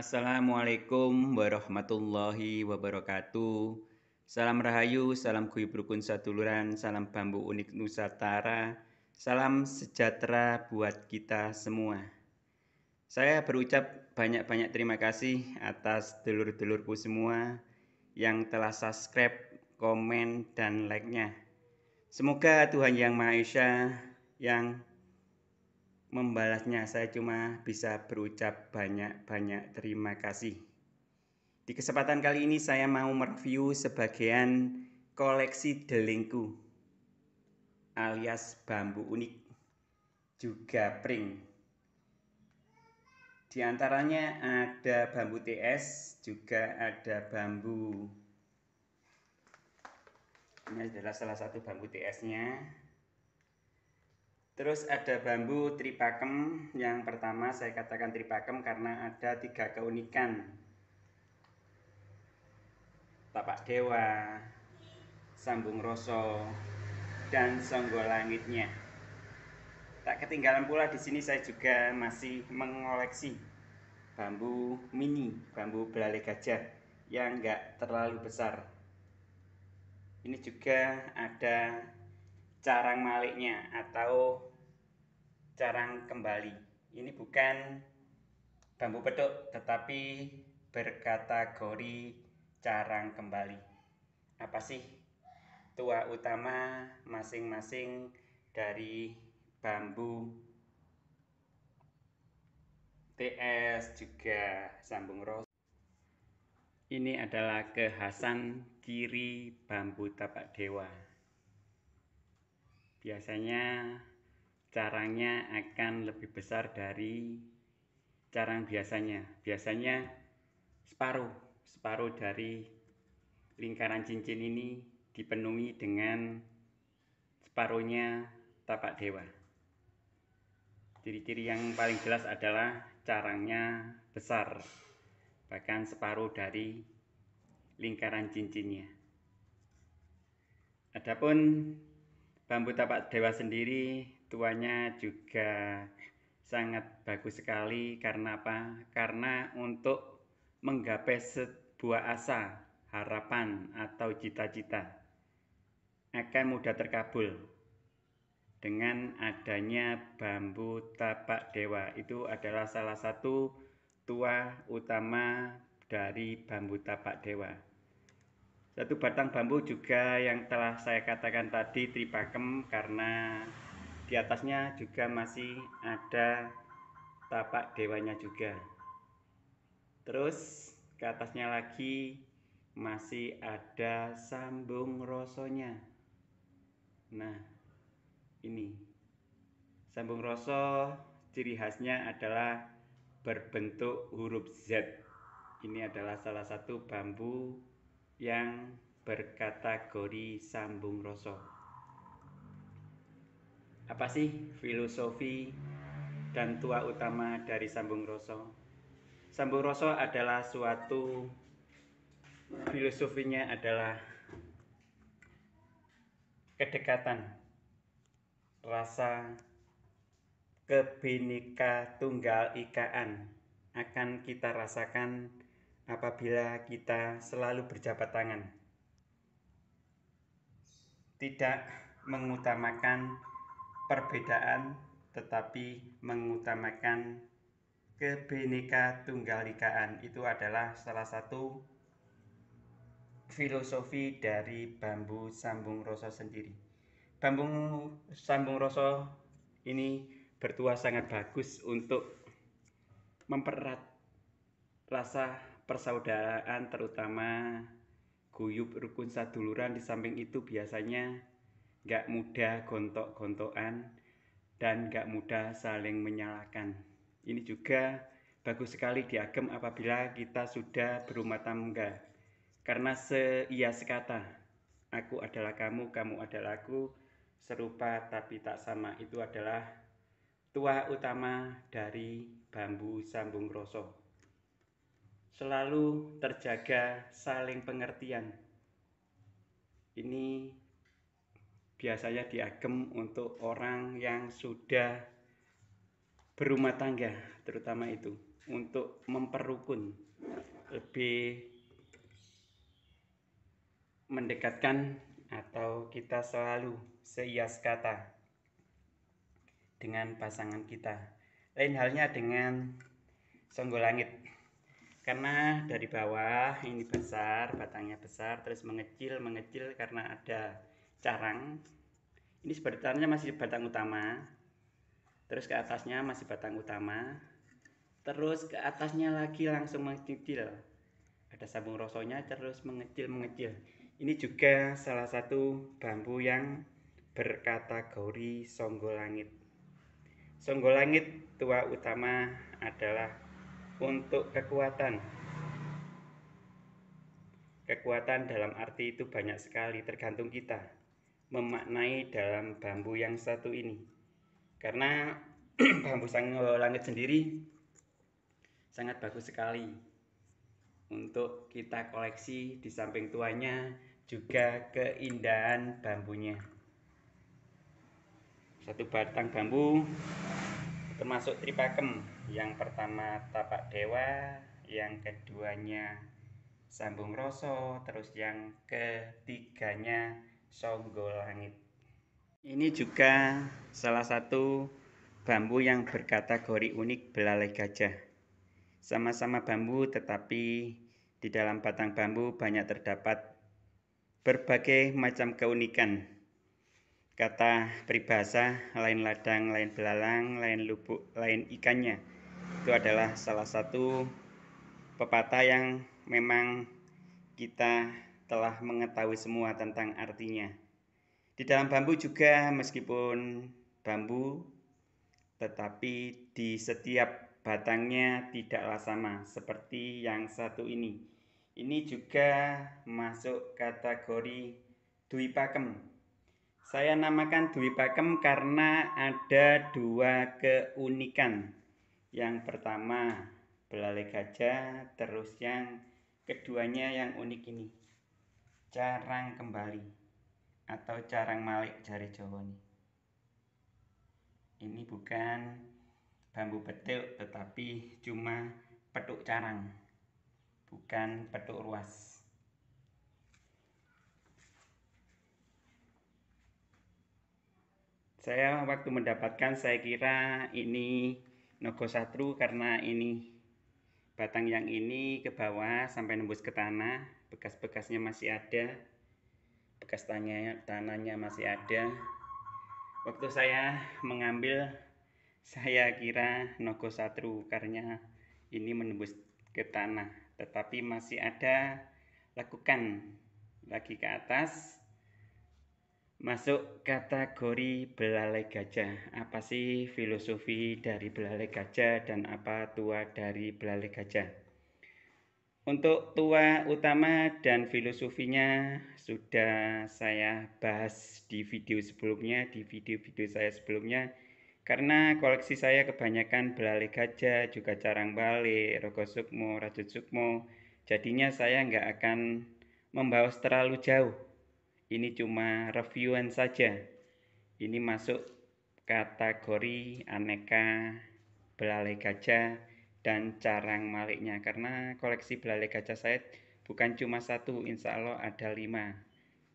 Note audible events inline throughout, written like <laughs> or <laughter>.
Assalamualaikum warahmatullahi wabarakatuh. Salam Rahayu, salam Kui Brukun Satuluran, salam Bambu Unik Nusantara, salam sejahtera buat kita semua. Saya berucap banyak-banyak terima kasih atas dulur-dulurku semua yang telah subscribe, komen, dan like-nya. Semoga Tuhan Yang Maha Esa yang membalasnya. Saya cuma bisa berucap banyak-banyak terima kasih. Di kesempatan kali ini saya mau mereview sebagian koleksi delingku alias bambu unik juga pring. Di antaranya ada bambu TS, juga ada bambu. Ini adalah salah satu bambu TS-nya. Terus ada bambu tripakem. Yang pertama saya katakan tripakem karena ada tiga keunikan. Tapak dewa, sambung rosso dan songgo langitnya. Tak ketinggalan pula di sini saya juga masih mengoleksi bambu mini, bambu belalai gajah yang enggak terlalu besar. Ini juga ada carang maliknya atau carang kembali. Ini bukan bambu petuk tetapi berkategori carang kembali. Apa sih tua utama masing-masing dari bambu TS juga sambung ros. Ini adalah kehasan kiri bambu tapak dewa. Biasanya carangnya akan lebih besar dari carang biasanya. Biasanya separuh, separuh dari lingkaran cincin ini dipenuhi dengan separuhnya tapak dewa. Ciri-ciri yang paling jelas adalah carangnya besar, bahkan separuh dari lingkaran cincinnya. Adapun bambu tapak dewa sendiri tuanya juga sangat bagus sekali karena apa? Karena untuk menggapai sebuah asa, harapan atau cita-cita akan mudah terkabul dengan adanya bambu tapak dewa. Itu adalah salah satu tua utama dari bambu tapak dewa. Satu batang bambu juga yang telah saya katakan tadi tripakem karena di atasnya juga masih ada tapak dewanya juga terus ke atasnya lagi masih ada sambung rosonya nah ini sambung roso ciri khasnya adalah berbentuk huruf Z ini adalah salah satu bambu yang berkategori sambung rosso apa sih filosofi dan tua utama dari Sambung Rasa? Sambung Rasa adalah suatu filosofinya adalah kedekatan rasa kebinika tunggal ikaan akan kita rasakan apabila kita selalu berjabat tangan tidak mengutamakan perbedaan tetapi mengutamakan kebeneka tunggalikaan itu adalah salah satu filosofi dari bambu sambung rasa sendiri. Bambu sambung rasa ini bertuah sangat bagus untuk mempererat rasa persaudaraan terutama guyub rukun saduluran di samping itu biasanya gak mudah gontok-gontokan dan gak mudah saling menyalahkan. Ini juga bagus sekali diagem apabila kita sudah berumah tangga. Karena seia sekata, aku adalah kamu, kamu adalah aku, serupa tapi tak sama itu adalah tua utama dari bambu sambung rosok. Selalu terjaga saling pengertian. Ini biasanya diagem untuk orang yang sudah berumah tangga terutama itu untuk memperukun lebih mendekatkan atau kita selalu seias kata dengan pasangan kita lain halnya dengan songgol langit karena dari bawah ini besar batangnya besar terus mengecil mengecil karena ada carang ini sebenarnya masih batang utama terus ke atasnya masih batang utama terus ke atasnya lagi langsung mengecil ada sambung rosonya terus mengecil mengecil ini juga salah satu bambu yang berkategori songgo langit tua utama adalah untuk kekuatan kekuatan dalam arti itu banyak sekali tergantung kita memaknai dalam bambu yang satu ini karena <clears throat> bambu sang langit sendiri sangat bagus sekali untuk kita koleksi di samping tuanya juga keindahan bambunya satu batang bambu termasuk tripakem yang pertama tapak dewa yang keduanya sambung rosso terus yang ketiganya Sogo Langit. Ini juga salah satu bambu yang berkategori unik belalai gajah. Sama-sama bambu tetapi di dalam batang bambu banyak terdapat berbagai macam keunikan. Kata peribahasa lain ladang, lain belalang, lain lubuk, lain ikannya. Itu adalah salah satu pepatah yang memang kita telah mengetahui semua tentang artinya. Di dalam bambu juga, meskipun bambu, tetapi di setiap batangnya tidaklah sama seperti yang satu ini. Ini juga masuk kategori Dwi Pakem. Saya namakan Dwi Pakem karena ada dua keunikan. Yang pertama, belalai gajah, terus yang keduanya yang unik ini carang kembali atau carang malik jari Jawa Ini bukan bambu petil tetapi cuma petuk carang. Bukan petuk ruas. Saya waktu mendapatkan saya kira ini nogo karena ini batang yang ini ke bawah sampai nembus ke tanah bekas-bekasnya masih ada bekas tanya tanahnya masih ada waktu saya mengambil saya kira Nogo Satru karena ini menembus ke tanah tetapi masih ada lakukan lagi ke atas masuk kategori belalai gajah apa sih filosofi dari belalai gajah dan apa tua dari belalai gajah untuk tua utama dan filosofinya sudah saya bahas di video sebelumnya, di video-video saya sebelumnya. Karena koleksi saya kebanyakan belalai gajah, juga carang balik, rogo sukmo, rajut sukmo. Jadinya saya nggak akan membawa terlalu jauh. Ini cuma reviewan saja. Ini masuk kategori aneka belalai gajah dan carang maliknya karena koleksi belalai gajah saya bukan cuma satu insya Allah ada lima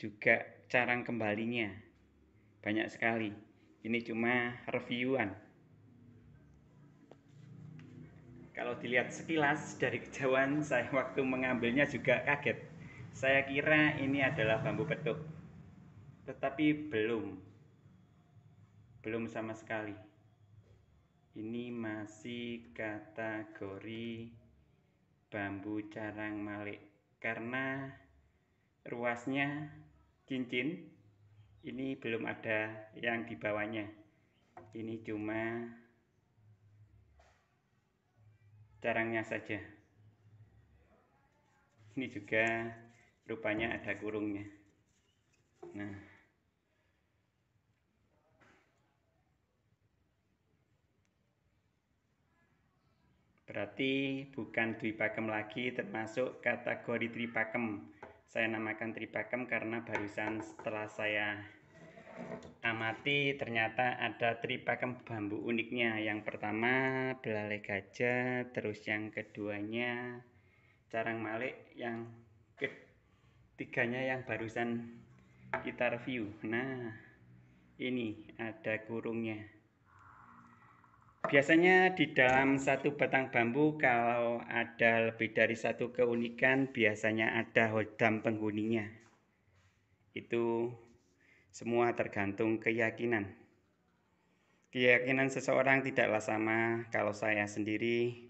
juga carang kembalinya banyak sekali ini cuma reviewan kalau dilihat sekilas dari kejauhan <laughs> saya waktu mengambilnya juga kaget saya kira ini adalah bambu petuk tetapi belum belum sama sekali ini masih kategori bambu carang malik karena ruasnya cincin ini belum ada yang di bawahnya ini cuma carangnya saja ini juga rupanya ada kurungnya nah Berarti bukan Dwi Pakem lagi termasuk kategori pakem Saya namakan pakem karena barusan setelah saya amati ternyata ada pakem bambu uniknya. Yang pertama belalai gajah, terus yang keduanya carang malik, yang ketiganya yang barusan kita review. Nah, ini ada kurungnya. Biasanya di dalam satu batang bambu kalau ada lebih dari satu keunikan biasanya ada hodam penghuninya. Itu semua tergantung keyakinan. Keyakinan seseorang tidaklah sama kalau saya sendiri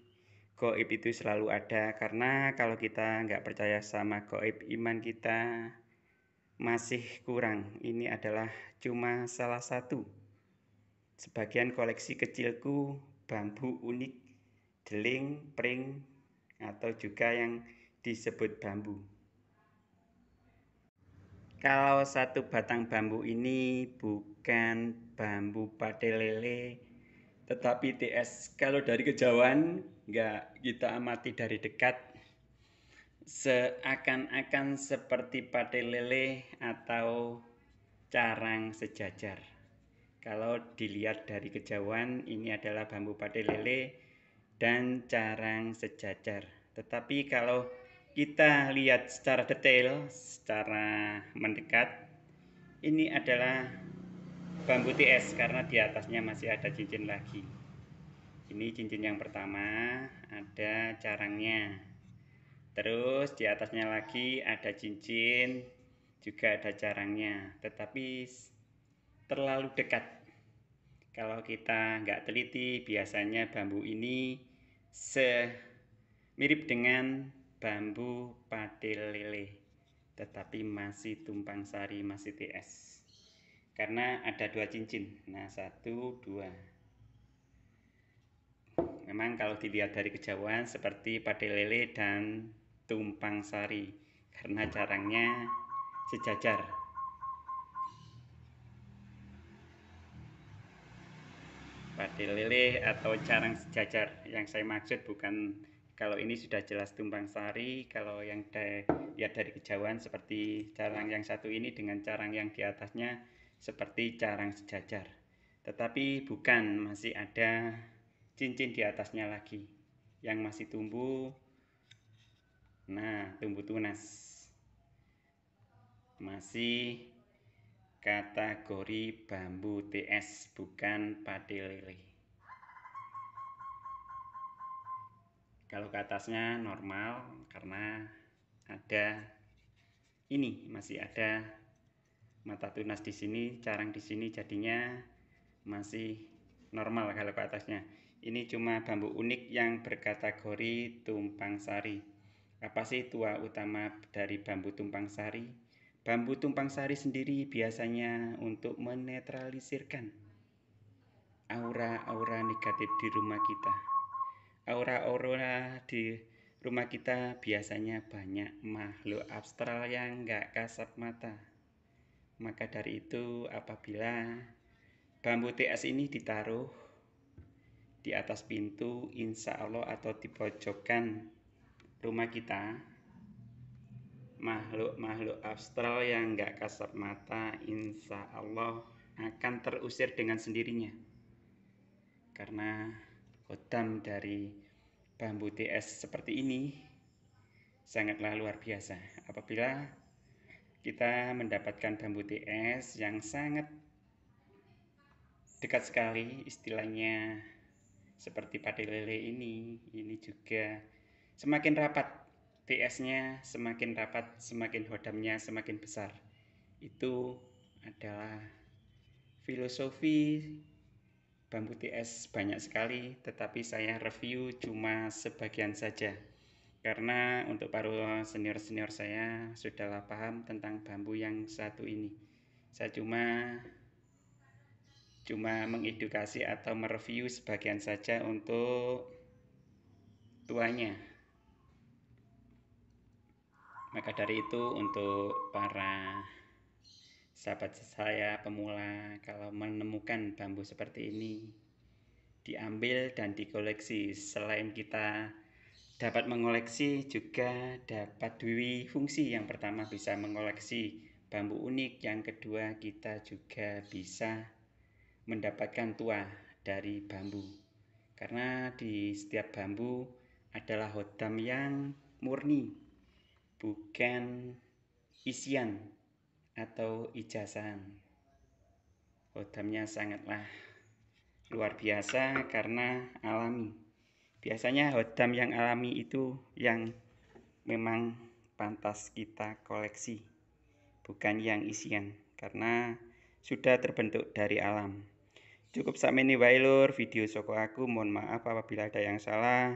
goib itu selalu ada karena kalau kita nggak percaya sama goib iman kita masih kurang. Ini adalah cuma salah satu Sebagian koleksi kecilku bambu unik, deling, pring, atau juga yang disebut bambu. Kalau satu batang bambu ini bukan bambu pate lele, tetapi TS. Kalau dari kejauhan, nggak kita amati dari dekat, seakan-akan seperti pate lele atau carang sejajar. Kalau dilihat dari kejauhan, ini adalah bambu pate lele dan carang sejajar. Tetapi kalau kita lihat secara detail, secara mendekat, ini adalah bambu TS karena di atasnya masih ada cincin lagi. Ini cincin yang pertama, ada carangnya. Terus di atasnya lagi ada cincin, juga ada carangnya. Tetapi terlalu dekat. Kalau kita nggak teliti, biasanya bambu ini se mirip dengan bambu patil lele, tetapi masih tumpang sari, masih TS. Karena ada dua cincin. Nah, satu, dua. Memang kalau dilihat dari kejauhan seperti patil lele dan tumpang sari, karena jarangnya sejajar. padi lilih atau carang sejajar yang saya maksud bukan kalau ini sudah jelas tumpang sari kalau yang da ya dari kejauhan seperti carang yang satu ini dengan carang yang di atasnya seperti carang sejajar tetapi bukan masih ada cincin di atasnya lagi yang masih tumbuh nah tumbuh tunas masih kategori bambu ts bukan pade lele kalau ke atasnya normal karena ada ini masih ada mata tunas di sini carang di sini jadinya masih normal kalau ke atasnya ini cuma bambu unik yang berkategori tumpang sari apa sih tua utama dari bambu tumpang sari Bambu tumpang sari sendiri biasanya untuk menetralisirkan aura-aura negatif di rumah kita. Aura-aura di rumah kita biasanya banyak makhluk astral yang nggak kasat mata. Maka dari itu apabila bambu TS ini ditaruh di atas pintu insya Allah atau di pojokan rumah kita makhluk-makhluk astral yang nggak kasat mata insya Allah akan terusir dengan sendirinya karena kodam dari bambu TS seperti ini sangatlah luar biasa apabila kita mendapatkan bambu TS yang sangat dekat sekali istilahnya seperti pada lele ini ini juga semakin rapat TS-nya semakin rapat, semakin hodamnya semakin besar. Itu adalah filosofi bambu TS banyak sekali, tetapi saya review cuma sebagian saja. Karena untuk para senior-senior saya sudahlah paham tentang bambu yang satu ini. Saya cuma cuma mengedukasi atau mereview sebagian saja untuk tuanya maka dari itu untuk para sahabat saya pemula kalau menemukan bambu seperti ini diambil dan dikoleksi selain kita dapat mengoleksi juga dapat dwi fungsi yang pertama bisa mengoleksi bambu unik yang kedua kita juga bisa mendapatkan tua dari bambu karena di setiap bambu adalah hodam yang murni bukan isian atau ijazah. Kodamnya sangatlah luar biasa karena alami. Biasanya hodam yang alami itu yang memang pantas kita koleksi, bukan yang isian karena sudah terbentuk dari alam. Cukup sampai ini Wailur. video soko aku. Mohon maaf apabila ada yang salah.